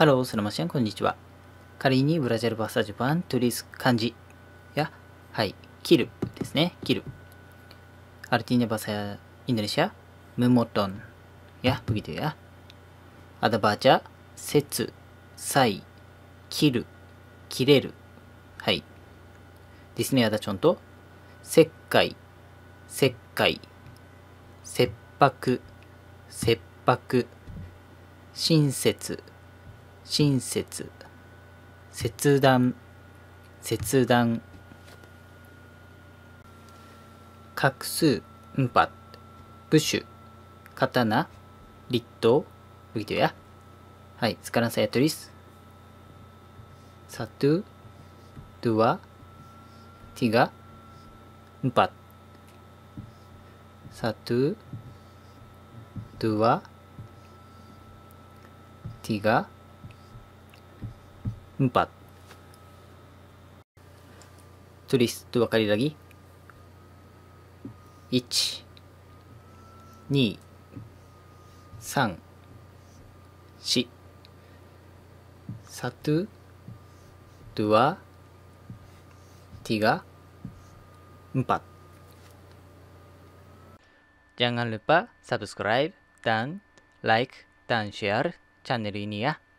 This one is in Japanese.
ハロー、スラマシアン、こんにちは。仮にブラジルバサージュパン、トゥリス、漢字や、はい、キルですね、キル。アルティーネバサヤ、インドネシア、ムモトンや、ブギトや、アダバーチャ、セツ、サイ、キル、キレル、はい。ディスネアダチョンと、石灰、石灰、切迫、切迫、親切、親切切断切断画数ンパブシュ刀立刀ウギトやはいスカランサヤトリスサトゥドゥワティガンパサトゥドゥワティガン 4. Tulis dua kali lagi. 1 2 3 4 1 2 3 4 Jangan lupa subscribe dan like dan share channel ini ya.